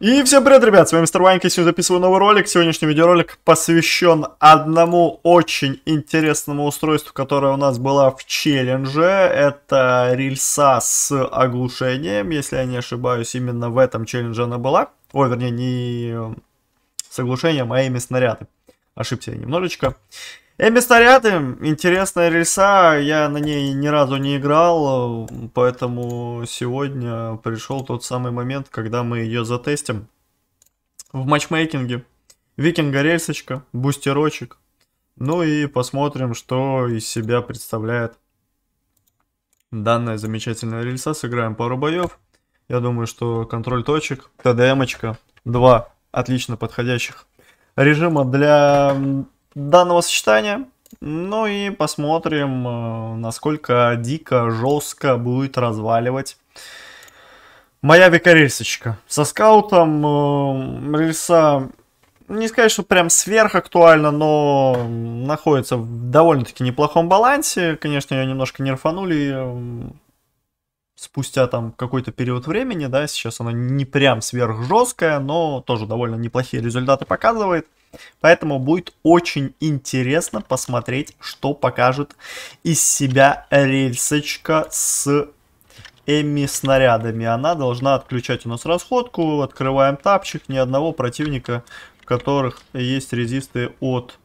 И всем привет, ребят, с вами Мистер Ванька, сегодня записываю новый ролик. Сегодняшний видеоролик посвящен одному очень интересному устройству, которое у нас было в челлендже. Это рельса с оглушением, если я не ошибаюсь, именно в этом челлендже она была. Ой, вернее, не с оглушением, а ими снаряды. Ошибся я немножечко. Эмиссариат, интересная рельса, я на ней ни разу не играл, поэтому сегодня пришел тот самый момент, когда мы ее затестим в матчмейкинге. Викинга рельсочка, бустерочек, ну и посмотрим, что из себя представляет данная замечательная рельса. Сыграем пару боев. Я думаю, что контроль точек, ТДМочка, два отлично подходящих режима для данного сочетания. Ну и посмотрим, э, насколько дико, жестко будет разваливать моя викарельсочка. Со скаутом э, рельса, не сказать, что прям сверхактуально, но находится в довольно-таки неплохом балансе. Конечно, ее немножко нерфанули э, спустя там какой-то период времени, да, сейчас она не прям сверхжесткая, но тоже довольно неплохие результаты показывает. Поэтому будет очень интересно посмотреть, что покажет из себя рельсочка с Эми снарядами. Она должна отключать у нас расходку. Открываем тапчик. Ни одного противника, в которых есть резисты от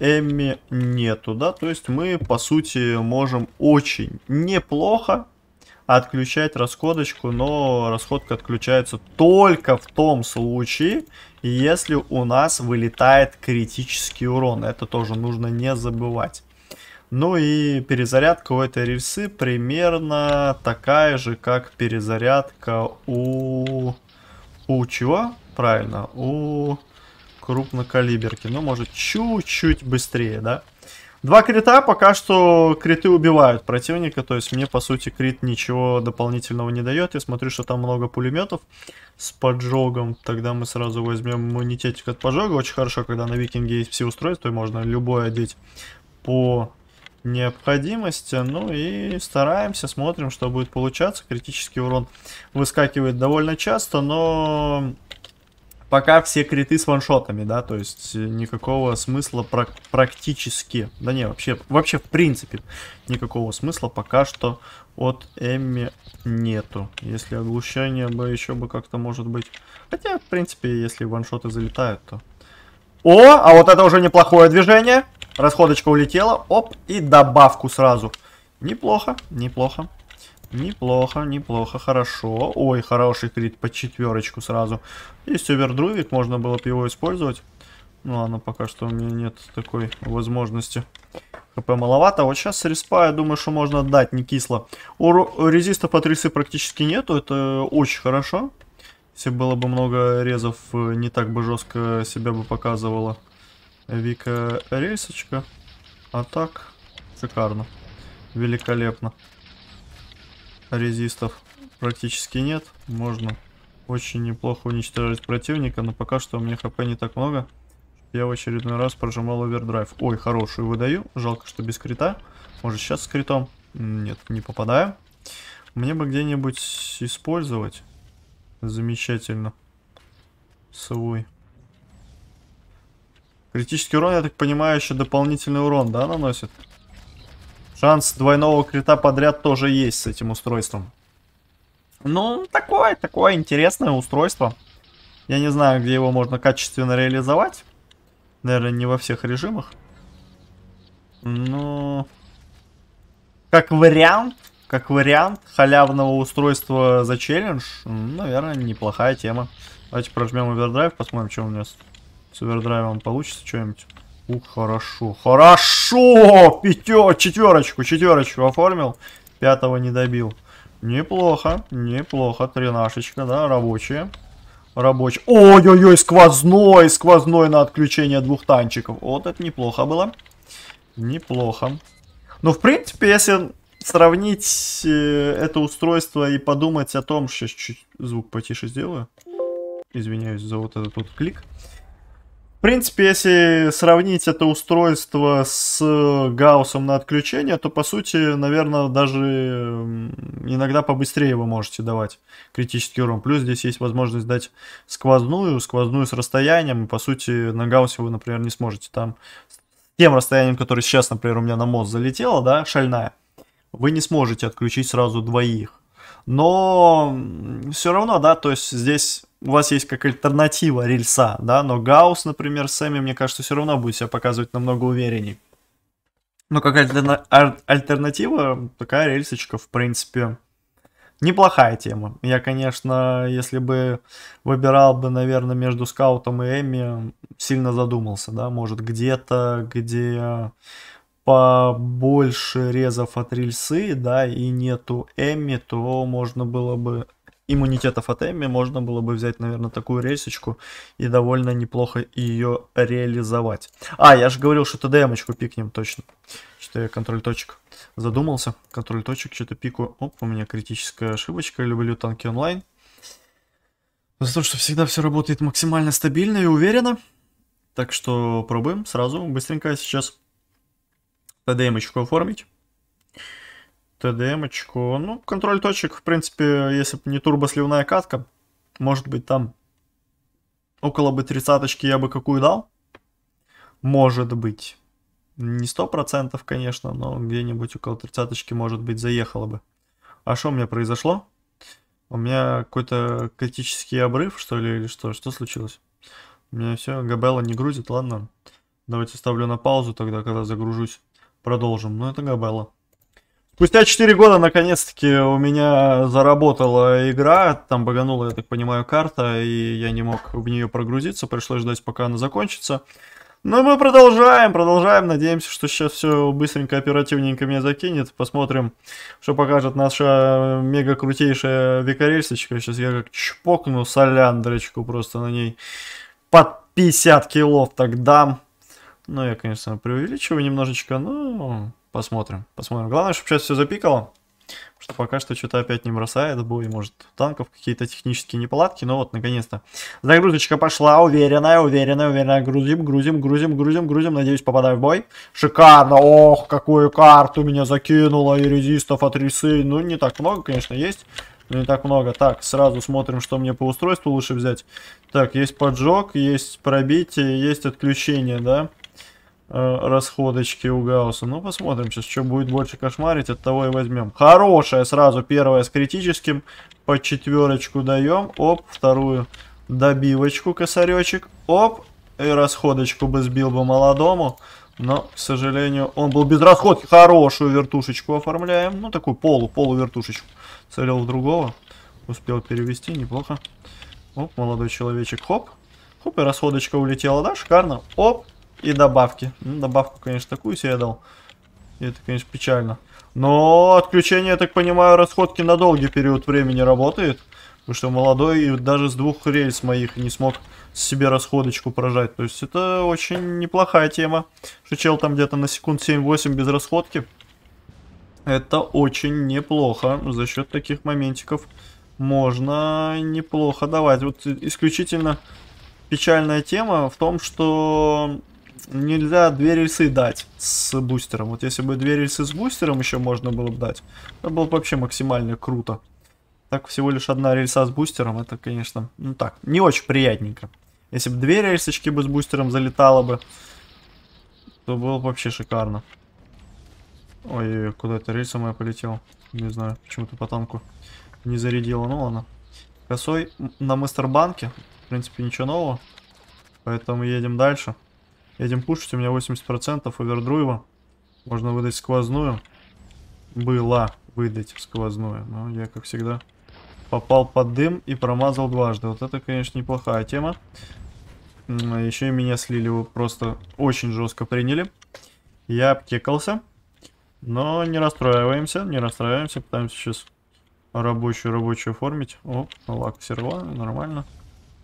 Эмми нету, да, то есть мы, по сути, можем очень неплохо отключать расходочку, но расходка отключается только в том случае, если у нас вылетает критический урон. Это тоже нужно не забывать. Ну и перезарядка у этой рельсы примерно такая же, как перезарядка у... У чего? Правильно, у крупнокалиберки. Ну, может, чуть-чуть быстрее, да? Два крита, пока что криты убивают противника, то есть мне, по сути, крит ничего дополнительного не дает. Я смотрю, что там много пулеметов с поджогом, тогда мы сразу возьмем иммунитетик от поджога. Очень хорошо, когда на викинге есть все устройства, и можно любое одеть по необходимости. Ну и стараемся, смотрим, что будет получаться. Критический урон выскакивает довольно часто, но пока все криты с ваншотами, да, то есть э, никакого смысла прак практически, да не, вообще, вообще в принципе никакого смысла пока что от Эмми нету. Если оглушение бы еще бы как-то может быть, хотя в принципе если ваншоты залетают, то... О, а вот это уже неплохое движение, расходочка улетела, оп, и добавку сразу. Неплохо, неплохо. Неплохо, неплохо, хорошо. Ой, хороший крит по четверочку сразу. Есть овердрувик, можно было бы его использовать. Ну ладно, пока что у меня нет такой возможности. ХП маловато. Вот сейчас респа, я думаю, что можно отдать, не кисло. У, резиста по 3 практически нету, это очень хорошо. Если было бы много резов, э, не так бы жестко себя бы показывала Вика рейсочка. А так, шикарно. Великолепно резистов практически нет. Можно очень неплохо уничтожить противника, но пока что у меня хп не так много. Я в очередной раз прожимал овердрайв. Ой, хорошую выдаю. Жалко, что без крита. Может сейчас с критом? Нет, не попадаю. Мне бы где-нибудь использовать. Замечательно. Свой. Критический урон, я так понимаю, еще дополнительный урон, да, наносит? Шанс двойного крита подряд тоже есть с этим устройством. Ну, такое, такое интересное устройство. Я не знаю, где его можно качественно реализовать. Наверное, не во всех режимах. Но... Ну, как вариант, как вариант халявного устройства за челлендж, наверное, неплохая тема. Давайте прожмем овердрайв, посмотрим, что у нас с овердрайвом получится что-нибудь. Ух, хорошо. Хорошо! Пятерочку, Четверочку, четверочку оформил. Пятого не добил. Неплохо, неплохо. Тринашечка, да, рабочая. Рабочая. Ой-ой-ой, сквозной, сквозной на отключение двух танчиков. Вот это неплохо было. Неплохо. Ну, в принципе, если сравнить э, это устройство и подумать о том, сейчас чуть звук потише сделаю. Извиняюсь за вот этот вот клик. В принципе, если сравнить это устройство с э, гауссом на отключение, то, по сути, наверное, даже иногда побыстрее вы можете давать критический уровень. Плюс здесь есть возможность дать сквозную, сквозную с расстоянием. И, по сути, на гаусе вы, например, не сможете там с тем расстоянием, которое сейчас, например, у меня на мост залетело, да, шальная, вы не сможете отключить сразу двоих. Но все равно, да, то есть здесь у вас есть как альтернатива рельса, да, но Гаус, например, Сэмми, мне кажется, все равно будет себя показывать намного уверенней. Но как альтерна- альтернатива, такая рельсочка, в принципе, неплохая тема. Я, конечно, если бы выбирал бы, наверное, между скаутом и Эми, сильно задумался, да, может где-то, где побольше резов от рельсы, да, и нету Эмми, то можно было бы иммунитетов от Эмми можно было бы взять, наверное, такую рельсочку и довольно неплохо ее реализовать. А, я же говорил, что ТДМочку пикнем точно. Что я контроль точек задумался. Контроль точек, что-то пику. Оп, у меня критическая ошибочка. Люблю танки онлайн. За то, что всегда все работает максимально стабильно и уверенно. Так что пробуем сразу, быстренько сейчас. ТДМ-очку оформить. ТДМ-очку, ну, контроль точек, в принципе, если бы не турбосливная катка, может быть, там около бы тридцаточки я бы какую дал. Может быть. Не сто процентов, конечно, но где-нибудь около тридцаточки, может быть, заехало бы. А что у меня произошло? У меня какой-то критический обрыв, что ли, или что? Что случилось? У меня все, Габелла не грузит, ладно. Давайте ставлю на паузу тогда, когда загружусь продолжим. Ну, это Габелла. Спустя 4 года, наконец-таки, у меня заработала игра. Там баганула, я так понимаю, карта, и я не мог в нее прогрузиться. Пришлось ждать, пока она закончится. Но мы продолжаем, продолжаем. Надеемся, что сейчас все быстренько, оперативненько меня закинет. Посмотрим, что покажет наша мега крутейшая векорельсочка. Сейчас я как чпокну соляндрочку просто на ней. Под 50 килов так дам. Ну, я, конечно, преувеличиваю немножечко, но посмотрим. Посмотрим. Главное, чтобы сейчас все запикало. Что пока что что-то опять не бросает бой, может, танков какие-то технические неполадки, но вот, наконец-то. Загрузочка пошла, уверенная, уверенная, уверенная. Грузим, грузим, грузим, грузим, грузим. Надеюсь, попадаю в бой. Шикарно. Ох, какую карту меня закинуло. И резистов от рисы. Ну, не так много, конечно, есть. Но не так много. Так, сразу смотрим, что мне по устройству лучше взять. Так, есть поджог, есть пробитие, есть отключение, да? Да. Э, расходочки у Гаусса. Ну, посмотрим сейчас, что будет больше кошмарить, от того и возьмем. Хорошая сразу, первая с критическим. По четверочку даем. Оп, вторую добивочку, косаречек. Оп, и расходочку бы сбил бы молодому. Но, к сожалению, он был без расходки. Хорошую вертушечку оформляем. Ну, такую полу, полу вертушечку. Целил в другого. Успел перевести, неплохо. Оп, молодой человечек, хоп. Хоп, и расходочка улетела, да, шикарно. Оп, и добавки. Ну, добавку, конечно, такую себе дал. И это, конечно, печально. Но отключение, я так понимаю, расходки на долгий период времени работает. Потому что молодой и даже с двух рельс моих не смог себе расходочку прожать. То есть это очень неплохая тема. Что чел там где-то на секунд 7-8 без расходки. Это очень неплохо. За счет таких моментиков можно неплохо давать. Вот исключительно печальная тема в том, что нельзя две рельсы дать с бустером. Вот если бы две рельсы с бустером еще можно было бы дать, это было бы вообще максимально круто. Так всего лишь одна рельса с бустером, это, конечно, ну так, не очень приятненько. Если бы две рельсочки бы с бустером залетало бы, то было бы вообще шикарно. Ой, куда эта рельса моя полетела? Не знаю, почему-то по танку не зарядила, ну ладно. Косой на мастербанке, в принципе, ничего нового. Поэтому едем дальше. Едем пушить, у меня 80% овердройва. Можно выдать сквозную. было выдать сквозную. Но я, как всегда, попал под дым и промазал дважды. Вот это, конечно, неплохая тема. А Еще и меня слили, его просто очень жестко приняли. Я обкекался. Но не расстраиваемся, не расстраиваемся. Пытаемся сейчас рабочую-рабочую оформить. О, лак серва, нормально.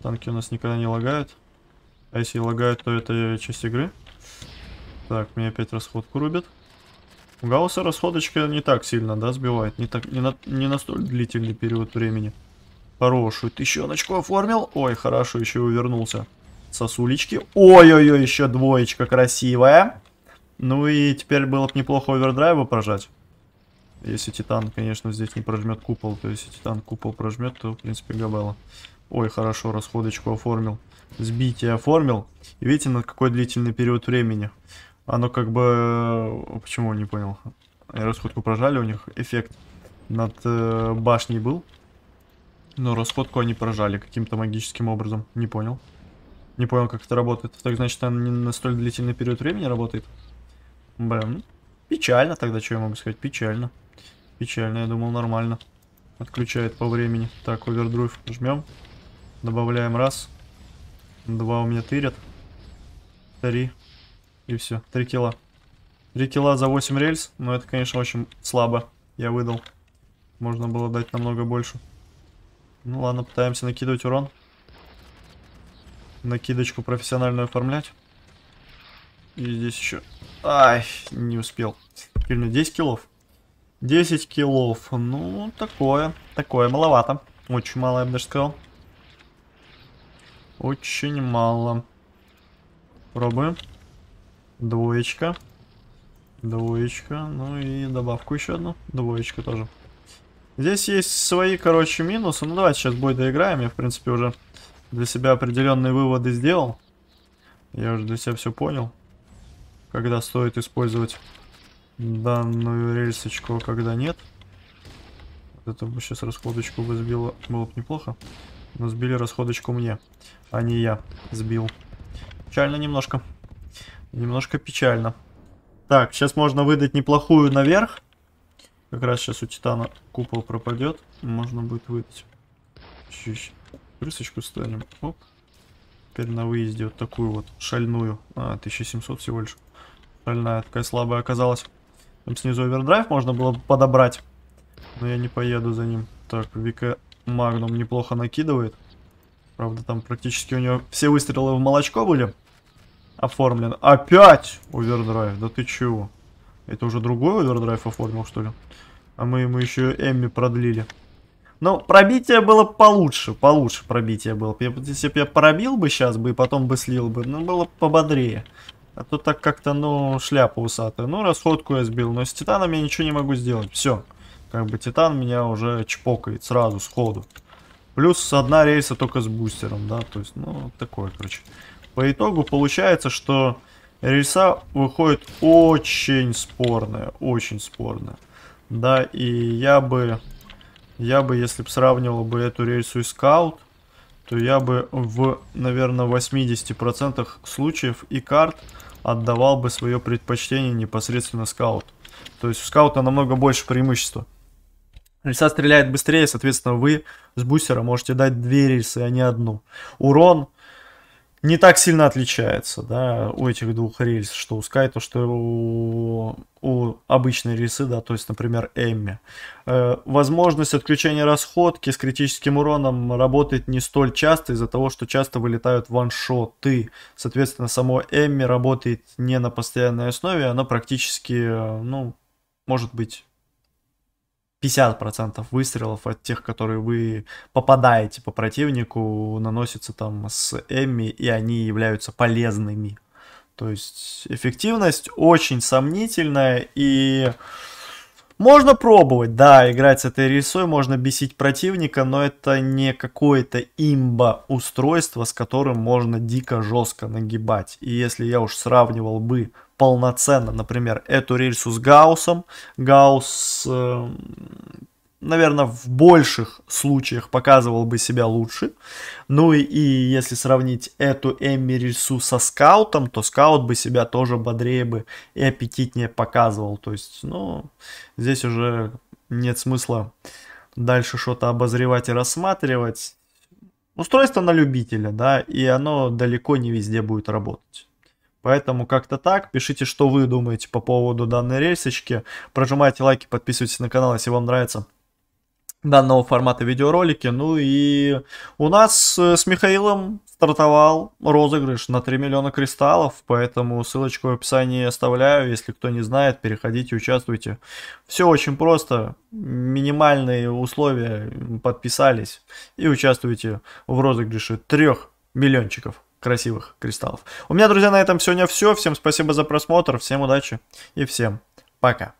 Танки у нас никогда не лагают. А если лагают, то это часть игры. Так, мне опять расходку рубит. У Гаусса расходочка не так сильно, да, сбивает. Не, так, не, на, не на столь длительный период времени. Хорошую тысячоночку оформил. Ой, хорошо, еще увернулся. Сосулечки. Ой-ой-ой, еще двоечка красивая. Ну и теперь было бы неплохо овердрайва прожать. Если Титан, конечно, здесь не прожмет купол. То есть, если Титан купол прожмет, то, в принципе, Габелла. Ой, хорошо, расходочку оформил. Сбитие оформил. И видите, на какой длительный период времени. Оно как бы... Э, почему, не понял. Расходку прожали, у них эффект над э, башней был. Но расходку они прожали каким-то магическим образом. Не понял. Не понял, как это работает. Так значит, она не на столь длительный период времени работает? Блин, печально тогда, что я могу сказать? Печально. Печально, я думал, нормально. Отключает по времени. Так, овердрайв жмем. Добавляем раз. Два у меня тырят. Три. И все. Три кило. Три кило за 8 рельс. Но это, конечно, очень слабо. Я выдал. Можно было дать намного больше. Ну ладно, пытаемся накидывать урон. Накидочку профессиональную оформлять. И здесь еще... Ай, не успел. Сильно 10 килов. 10 килов. Ну, такое. Такое маловато. Очень мало, я бы даже сказал. Очень мало. Пробуем. Двоечка. Двоечка. Ну и добавку еще одну. Двоечка тоже. Здесь есть свои, короче, минусы. Ну давайте сейчас бой доиграем. Я, в принципе, уже для себя определенные выводы сделал. Я уже для себя все понял. Когда стоит использовать данную рельсочку, а когда нет. это бы сейчас раскладочку бы сбило. Было бы неплохо. Но ну, сбили расходочку мне, а не я сбил. Печально немножко. Немножко печально. Так, сейчас можно выдать неплохую наверх. Как раз сейчас у Титана купол пропадет. Можно будет выдать. Чуть-чуть. Крысочку ставим. Оп. Теперь на выезде вот такую вот шальную. А, 1700 всего лишь. Шальная такая слабая оказалась. Там снизу овердрайв можно было подобрать. Но я не поеду за ним. Так, Вика Магнум неплохо накидывает. Правда, там практически у него все выстрелы в молочко были оформлены. Опять овердрайв, да ты чего? Это уже другой овердрайв оформил, что ли? А мы ему еще Эмми продлили. Но пробитие было получше, получше пробитие было. Если бы я пробил бы сейчас бы и потом бы слил бы, ну было бы пободрее. А то так как-то, ну, шляпа усатая. Ну, расходку я сбил, но с титаном я ничего не могу сделать. Все. Как бы Титан меня уже чпокает сразу, сходу. Плюс одна рельса только с бустером, да, то есть, ну, такое, короче. По итогу получается, что рельса выходит очень спорная, очень спорная. Да, и я бы, я бы, если бы сравнивал бы эту рельсу и скаут, то я бы в, наверное, 80% случаев и карт отдавал бы свое предпочтение непосредственно скаут. То есть у скаута намного больше преимущества. Рельса стреляет быстрее, соответственно, вы с бустера можете дать две рельсы, а не одну. Урон не так сильно отличается, да, у этих двух рельс, что у скай, то что у, у обычной рельсы, да, то есть, например, Эмми. Э, возможность отключения расходки с критическим уроном работает не столь часто из-за того, что часто вылетают ваншоты. Соответственно, само Эмми работает не на постоянной основе, она практически, э, ну, может быть, 50% выстрелов от тех, которые вы попадаете по противнику, наносятся там с Эмми, и они являются полезными. То есть эффективность очень сомнительная, и можно пробовать, да, играть с этой рисой, можно бесить противника, но это не какое-то имба устройство, с которым можно дико жестко нагибать. И если я уж сравнивал бы полноценно, например, эту рельсу с Гауссом. Гаусс, э, наверное, в больших случаях показывал бы себя лучше. Ну и, и если сравнить эту Эмми рельсу со скаутом, то скаут бы себя тоже бодрее бы и аппетитнее показывал. То есть, ну, здесь уже нет смысла дальше что-то обозревать и рассматривать. Устройство на любителя, да, и оно далеко не везде будет работать. Поэтому как-то так. Пишите, что вы думаете по поводу данной рельсочки. Прожимайте лайки, подписывайтесь на канал, если вам нравится данного формата видеоролики. Ну и у нас э, с Михаилом стартовал розыгрыш на 3 миллиона кристаллов, поэтому ссылочку в описании оставляю. Если кто не знает, переходите, участвуйте. Все очень просто. Минимальные условия подписались и участвуйте в розыгрыше 3 миллиончиков красивых кристаллов. У меня, друзья, на этом сегодня все. Всем спасибо за просмотр, всем удачи и всем пока.